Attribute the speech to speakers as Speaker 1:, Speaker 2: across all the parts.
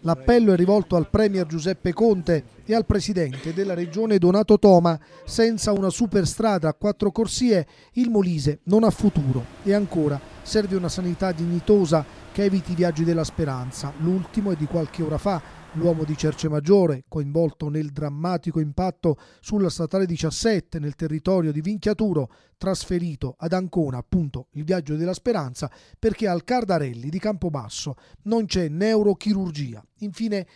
Speaker 1: L'appello è rivolto al Premier Giuseppe Conte e al Presidente della Regione Donato Toma. Senza una superstrada a quattro corsie il Molise non ha futuro e ancora serve una sanità dignitosa che eviti i viaggi della speranza. L'ultimo è di qualche ora fa. L'uomo di Cercemaggiore, coinvolto nel drammatico impatto sulla statale 17 nel territorio di Vinchiaturo, trasferito ad Ancona, appunto, il viaggio della speranza, perché al Cardarelli di Campobasso non c'è neurochirurgia. Infine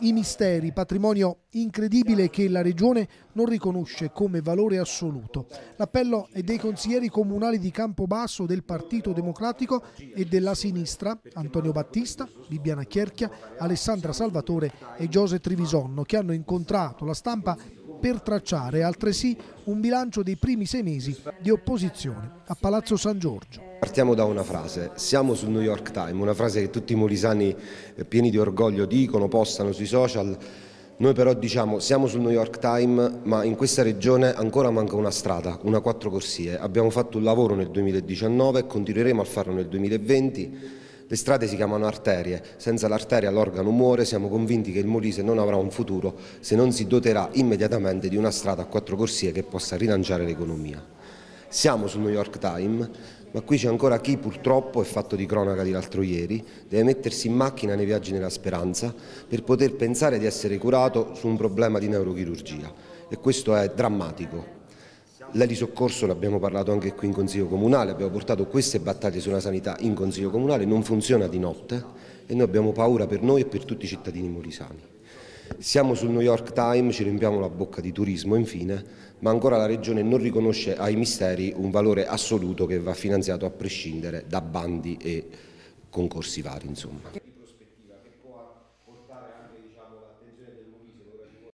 Speaker 1: i misteri, patrimonio incredibile che la Regione non riconosce come valore assoluto. L'appello è dei consiglieri comunali di Campobasso del Partito Democratico e della sinistra, Antonio Battista, Bibiana Chierchia, Alessandra Salvatore e Giose Trivisonno, che hanno incontrato la stampa per tracciare altresì un bilancio dei primi sei mesi di opposizione a Palazzo San Giorgio.
Speaker 2: Partiamo da una frase, siamo sul New York Times, una frase che tutti i molisani eh, pieni di orgoglio dicono, postano sui social, noi però diciamo siamo sul New York Times ma in questa regione ancora manca una strada, una quattro corsie, abbiamo fatto un lavoro nel 2019, continueremo a farlo nel 2020 le strade si chiamano arterie, senza l'arteria l'organo muore, siamo convinti che il Molise non avrà un futuro se non si doterà immediatamente di una strada a quattro corsie che possa rilanciare l'economia. Siamo sul New York Times, ma qui c'è ancora chi purtroppo, è fatto di cronaca di l'altro ieri, deve mettersi in macchina nei viaggi nella speranza per poter pensare di essere curato su un problema di neurochirurgia e questo è drammatico. Lei di soccorso l'abbiamo parlato anche qui in Consiglio Comunale, abbiamo portato queste battaglie sulla sanità in Consiglio Comunale, non funziona di notte e noi abbiamo paura per noi e per tutti i cittadini morisani. Siamo sul New York Times, ci riempiamo la bocca di turismo infine, ma ancora la Regione non riconosce ai misteri un valore assoluto che va finanziato a prescindere da bandi e concorsi vari. Insomma.